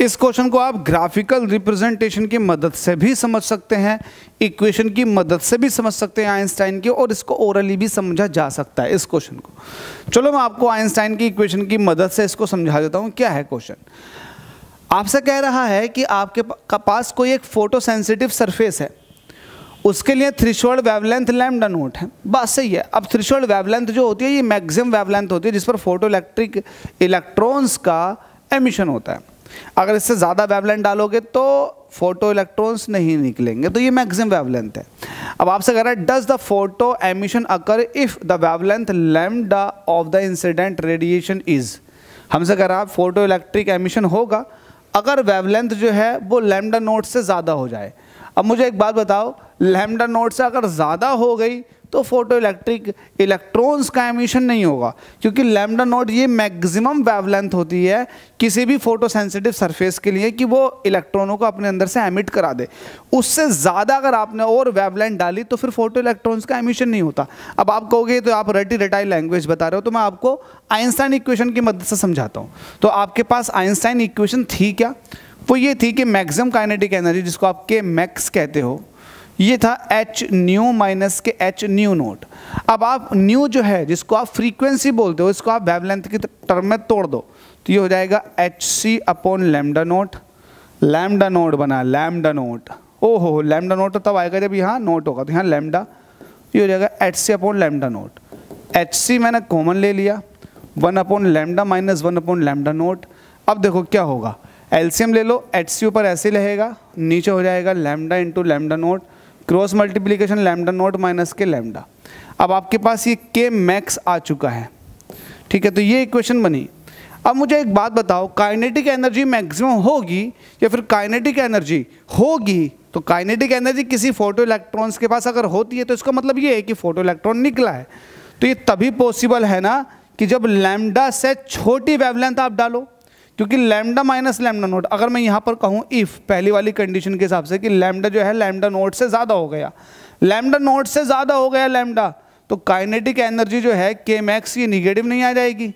इस क्वेश्चन को आप ग्राफिकल रिप्रेजेंटेशन की मदद से भी समझ सकते हैं इक्वेशन की मदद से भी समझ सकते हैं आइंस्टाइन की और इसको ओरली भी समझा जा सकता है इस क्वेश्चन को चलो मैं आपको आइंस्टाइन की इक्वेशन की मदद से इसको समझा देता हूँ क्या है क्वेश्चन आपसे कह रहा है कि आपके पास कोई एक फोटो सेंसिटिव सरफेस है उसके लिए थ्रिशोल्ड वेवलेंथ लैम्डा नोट है बात सही है अब थ्रिशोल्ड वेवलेंथ जो होती है ये मैक्सिमम वेवलेंथ होती है जिस पर फोटो इलेक्ट्रिक इलेक्ट्रॉन्स का एमिशन होता है अगर इससे ज़्यादा वेवलेंथ डालोगे तो फोटो इलेक्ट्रॉन्स नहीं निकलेंगे तो ये मैक्सिमम वेवलेंथ है अब आपसे कह रहा है does the photo emission occur if the wavelength lambda of the incident radiation is हमसे कह रहा है फोटो इलेक्ट्रिक एमिशन होगा अगर वेवलेंथ जो है वो लेमडा नोट से ज़्यादा हो जाए अब मुझे एक बात बताओ लेमडा नोट से अगर ज़्यादा हो गई तो फोटो इलेक्ट्रिक इलेक्ट्रॉन्स का एमिशन नहीं होगा क्योंकि लैम्डा नोट ये मैक्सिमम वेवलेंथ होती है किसी भी फोटो सेंसिटिव सरफेस के लिए कि वो इलेक्ट्रॉनों को अपने अंदर से एमिट करा दे उससे ज़्यादा अगर आपने और वेवलेंथ डाली तो फिर फोटो इलेक्ट्रॉन्स का एमिशन नहीं होता अब आप कहोगे तो आप रटी रटाई लैंग्वेज बता रहे हो तो मैं आपको आइंस्टाइन इक्वेशन की मदद से समझाता हूँ तो आपके पास आइंस्टाइन इक्वेशन थी क्या वो ये थी कि मैक्सिमम काइनेटिक एनर्जी जिसको आप के मैक्स कहते हो ये था H nu minus K H nu naught अब आप न्यू जो है जिसको आप फ्रीक्वेंसी बोलते हो इसको आप वेवलेंथ की टर्म में तोड़ दो तो ये हो जाएगा H C upon lambda naught lambda naught बना लैमडा नोट ओ हो लैमडा नोट तो तब आएगा जब यहाँ नोट होगा तो यहाँ लैमडा ये हो जाएगा H C upon lambda naught H C मैंने कॉमन ले लिया one upon lambda minus one upon lambda naught अब देखो क्या होगा एल्सियम ले लो एच सी ऊपर ऐसे रहेगा नीचे हो जाएगा lambda into lambda naught cross multiplication lambda naught minus के लैमडा अब आपके पास ये के मैक्स आ चुका है ठीक है तो ये इक्वेशन बनी अब मुझे एक बात बताओ काइनेटिक एनर्जी मैक्सिमम होगी या फिर काइनेटिक एनर्जी होगी तो काइनेटिक एनर्जी किसी फोटो इलेक्ट्रॉन्स के पास अगर होती है तो इसका मतलब ये है कि फोटो इलेक्ट्रॉन निकला है तो ये तभी पॉसिबल है ना कि जब लैमडा से छोटी वेवलेंथ आप डालो क्योंकि लैमडा माइनस लैमडा नोट अगर मैं यहाँ पर कहूँ इफ़ पहली वाली कंडीशन के हिसाब से कि लैमडा जो है लैमडा नोट से ज़्यादा हो गया लैमडा नोट से ज़्यादा हो गया लैमडा तो काइनेटिक एनर्जी जो है के मैक्स ये निगेटिव नहीं आ जाएगी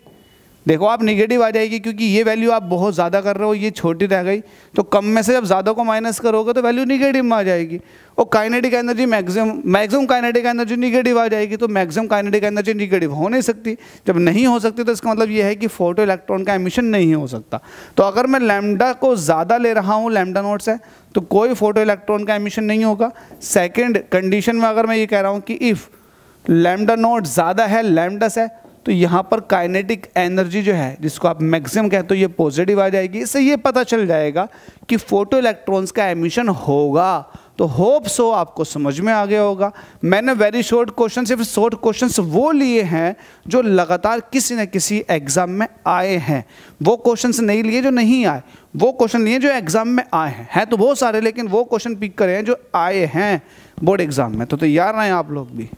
देखो आप निगेटिव आ जाएगी क्योंकि ये वैल्यू आप बहुत ज़्यादा कर रहे हो ये छोटी रह गई तो कम में से जब ज़्यादा को माइनस करोगे तो वैल्यू निगेटिव में आ जाएगी और kinetic energy maximum maximum kinetic energy negative आ जाएगी तो मैक्सिमम काइनेटिक एनर्जी निगेटिव हो नहीं सकती जब नहीं हो सकती तो इसका मतलब ये है कि फोटो इलेक्ट्रॉन का एमिशन नहीं हो सकता तो अगर मैं लैमडा को ज़्यादा ले रहा हूँ लैमडा नोट से तो कोई फोटो इलेक्ट्रॉन का एमिशन नहीं होगा सेकेंड कंडीशन में अगर मैं ये कह रहा हूँ कि इफ़ लैमडा नोट ज़्यादा है लैमडस है तो यहाँ पर काइनेटिक एनर्जी जो है जिसको आप मैक्सिमम कहते हो ये पॉजिटिव आ जाएगी इससे ये पता चल जाएगा कि फोटो इलेक्ट्रॉन्स का एमिशन होगा तो होप सो आपको समझ में आ गया होगा मैंने वेरी शॉर्ट क्वेश्चन सिर्फ शॉर्ट क्वेश्चन वो लिए हैं जो लगातार किसी न किसी एग्ज़ाम में आए हैं वो क्वेश्चन नहीं लिए जो नहीं आए वो क्वेश्चन लिए जो एग्ज़ाम में आए हैं है तो बहुत सारे लेकिन वो क्वेश्चन पिक करें हैं जो आए हैं बोर्ड एग्ज़ाम में तो तैयार तो रहें आप लोग भी